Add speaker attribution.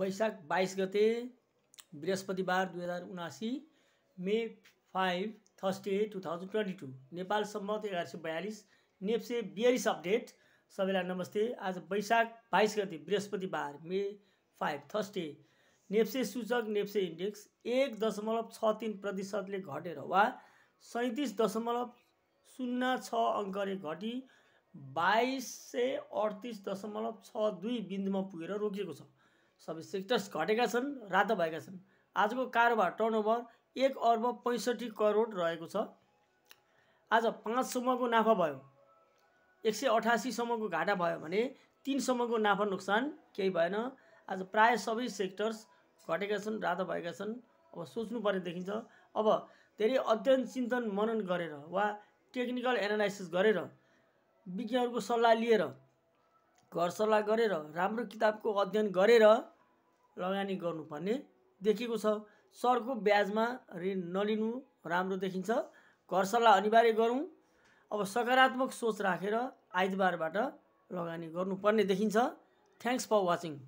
Speaker 1: वैशाख बाइस गते बृहस्पतिबार दुई हजार उनासी May five Thursday two thousand twenty two Nepal सम्मत एघार सय बयालिस नेप्से बियरिस अपडेट सबैलाई नमस्ते आज वैशाख बाइस गते बृहस्पतिबार मे फाइभ थर्सडे नेप्से सूचक नेप्से इन्डेक्स एक दशमलव छ तिन प्रतिशतले घटेर वा सैँतिस दशमलव शून्य छ अङ्कले घटी बाइस सय अडतिस दशमलव छ दुई बिन्दुमा पुगेर रोकिएको छ सबै सेक्टर्स घटेका छन् रातो भएका छन् आजको कारोबार टर्नओभर एक अर्ब पैँसठी करोड रहेको छ आज पाँचसम्मको नाफा भयो एक सय अठासीसम्मको घाटा भयो भने तिनसम्मको नाफा नोक्सान केही भएन आज प्राय सबै सेक्टर्स घटेका छन् रातो भएका छन् अब सोच्नुपर्ने देखिन्छ अब धेरै अध्ययन चिन्तन मनन गरेर वा टेक्निकल एनालाइसिस गरेर विज्ञहरूको सल्लाह लिएर घर सल्लाह गरेर राम्रो किताबको अध्ययन गरेर लगानी गर्नुपर्ने देखिएको छ सरको ब्याजमा ऋण नलिनु राम्रो देखिन्छ घर सल्लाह अनिवार्य गरौँ अब सकारात्मक सोच राखेर आइतबारबाट लगानी गर्नुपर्ने देखिन्छ थ्याङ्क्स फर वाचिङ